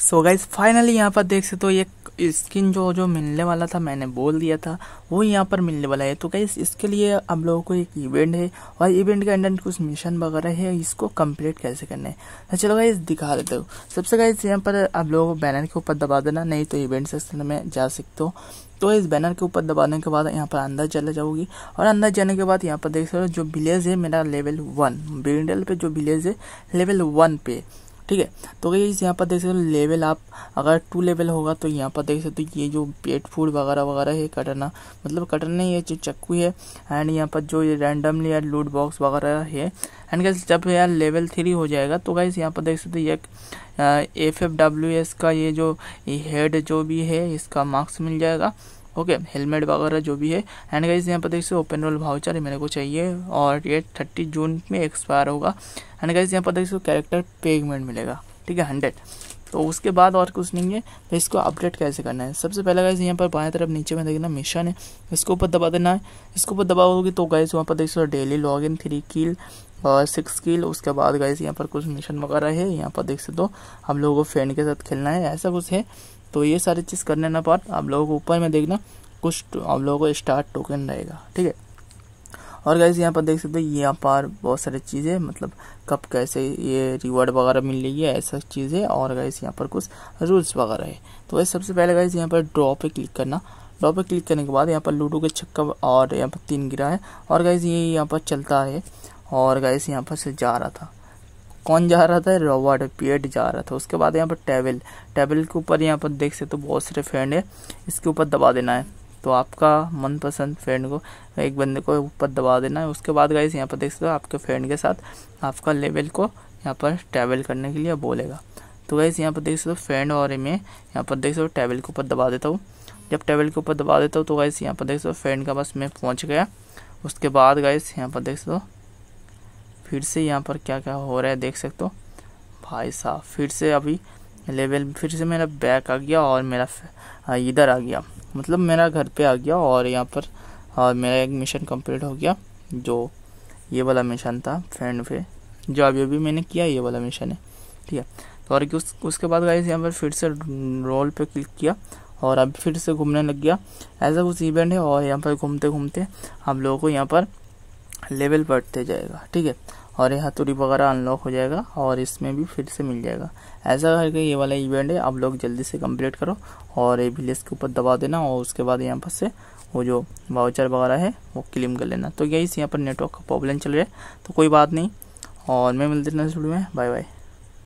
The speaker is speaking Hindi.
सो गाइज फाइनली यहाँ पर देख सकते हो ये स्किन जो जो मिलने वाला था मैंने बोल दिया था वो यहाँ पर मिलने वाला है तो गाइज इसके लिए हम लोगों को एक इवेंट है और इवेंट के अंडर कुछ मिशन वगैरह है इसको कंप्लीट कैसे करना है तो चलो गाइज दिखा देते हो सबसे गाइज यहाँ पर आप लोगों को बैनर के ऊपर दबा देना नहीं तो इवेंट सेक्शन में जा सकते हो तो इस बैनर के ऊपर दबाने के बाद यहाँ पर अंदर चले जाओगी और अंदर जाने के बाद यहाँ पर देख सकते हो जो विलेज है मेरा लेवल वन बिंडल पे जो विलेज है लेवल वन पे ठीक है तो गई यहाँ पर देख सकते हो लेवल आप अगर टू लेवल होगा तो यहाँ पर देख सकते हो ये जो पेट फूड वगैरह वगैरह है कटना मतलब कटना ये जो चक्कू है एंड यहाँ पर जो ये रैंडमली यार लूट बॉक्स वगैरह है एंड गैस जब यार लेवल थ्री हो जाएगा तो गाइस यहाँ पर देख सकते हो एक एफ एफ डब्ल्यू एस का ये जो हेड जो भी है इसका मार्क्स मिल जाएगा ओके हेलमेट वगैरह जो भी है एंड गाइज यहाँ पर हो ओपन रोल भाउचर मेरे को चाहिए और ये थर्टी जून में एक्सपायर होगा एंड गाइज यहाँ पर देख हो कैरेक्टर पेगमेंट मिलेगा ठीक है हंड्रेड तो उसके बाद और कुछ नहीं है तो इसको अपडेट कैसे करना है सबसे पहला गाइज यहाँ पर बाएं तरफ नीचे में देखना मिशन है इसके ऊपर दबा देना है इसके ऊपर दबा होगी तो गाइज वहाँ पर देख so daily log in three kill और सिक्स किल उसके बाद गाइज यहाँ पर कुछ मिशन वगैरह है यहाँ पर देख सकते हो हम लोगों को फ्रेंड के साथ खेलना है ऐसा कुछ है तो ये सारी चीज़ करने ना पार आप लोगों को ऊपर में देखना कुछ तो आप लोगों को स्टार टोकन रहेगा ठीक है और गाइज यहाँ पर देख सकते हैं यहाँ पर बहुत सारी चीज़ें मतलब कब कैसे ये रिवॉर्ड वगैरह मिल रही है ऐसा चीज़ें और गाइज यहाँ पर कुछ रूल्स वगैरह है तो वैसे सबसे पहले गाइज यहाँ पर ड्रॉ पे क्लिक करना ड्रॉ पे क्लिक करने के बाद यहाँ पर लूडो के छक्का और यहाँ पर तीन गिरा है और गाइज ये यहाँ पर चलता है और गाइस यहाँ पर से जा रहा था कौन जा रहा था रॉबर्ट पियट जा रहा था उसके बाद यहाँ पर टेबल टेबल के ऊपर यहाँ पर देख सकते हो तो बहुत सारे फ्रेंड है इसके ऊपर दबा देना है तो आपका मनपसंद फ्रेंड को एक बंदे को ऊपर दबा देना है उसके बाद गाइस यहाँ पर देख सकते हो आपके फ्रेंड के साथ आपका लेवल को यहाँ पर ट्रैवल करने के लिए बोलेगा तो गाइस यहाँ पर देख सकते हो फ्रेंड और मैं यहाँ पर देख सकते हो टेबल के ऊपर दबा देता हूँ जब टेबल के ऊपर दबा देता हूँ तो गाइस यहाँ पर देख सकते हो फ्रेंड का बस मैं पहुँच गया उसके बाद गाइस यहाँ पर देख सकते हो फिर से यहाँ पर क्या क्या हो रहा है देख सकते हो भाई साहब फिर से अभी लेवल फिर से मेरा बैक आ गया और मेरा इधर आ गया मतलब मेरा घर पे आ गया और यहाँ पर और मेरा एक मिशन कंप्लीट हो गया जो ये वाला मिशन था फ्रेंड पे जो अभी अभी मैंने किया ये वाला मिशन है ठीक है तो और उस, उसके बाद गाइस यहाँ पर फिर से रोल पे क्लिक किया और अब फिर से घूमने लग गया ऐसा कुछ इवेंट है और यहाँ पर घूमते घूमते हम लोगों को यहाँ पर लेवल बढ़ते जाएगा ठीक है और यहाँ तुरी वगैरह अनलॉक हो जाएगा और इसमें भी फिर से मिल जाएगा ऐसा करके ये वाला इवेंट है आप लोग जल्दी से कंप्लीट करो और ये विलेज के ऊपर दबा देना और उसके बाद यहाँ पर से वो जो वाउचर वगैरह है वो क्लेम कर लेना तो यही यहाँ पर नेटवर्क का प्रॉब्लम चल रहा है तो कोई बात नहीं और मैं मिलते स्टूडियो में बाय बाय